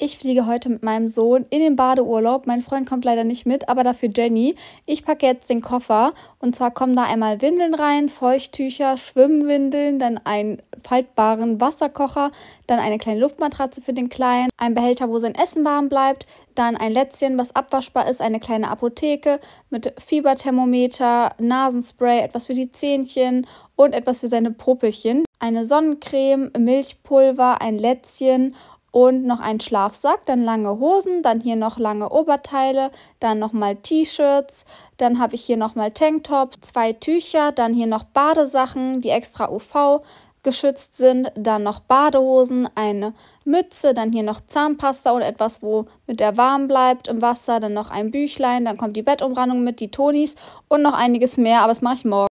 Ich fliege heute mit meinem Sohn in den Badeurlaub. Mein Freund kommt leider nicht mit, aber dafür Jenny. Ich packe jetzt den Koffer und zwar kommen da einmal Windeln rein, Feuchttücher, Schwimmwindeln, dann einen faltbaren Wasserkocher, dann eine kleine Luftmatratze für den Kleinen, ein Behälter, wo sein Essen warm bleibt, dann ein Lätzchen, was abwaschbar ist, eine kleine Apotheke mit Fieberthermometer, Nasenspray, etwas für die Zähnchen und etwas für seine Popelchen, eine Sonnencreme, Milchpulver, ein Lätzchen und noch einen Schlafsack, dann lange Hosen, dann hier noch lange Oberteile, dann nochmal T-Shirts, dann habe ich hier nochmal Tanktop, zwei Tücher, dann hier noch Badesachen, die extra UV geschützt sind, dann noch Badehosen, eine Mütze, dann hier noch Zahnpasta oder etwas, wo mit der warm bleibt im Wasser, dann noch ein Büchlein, dann kommt die Bettumrandung mit, die Tonis und noch einiges mehr, aber das mache ich morgen.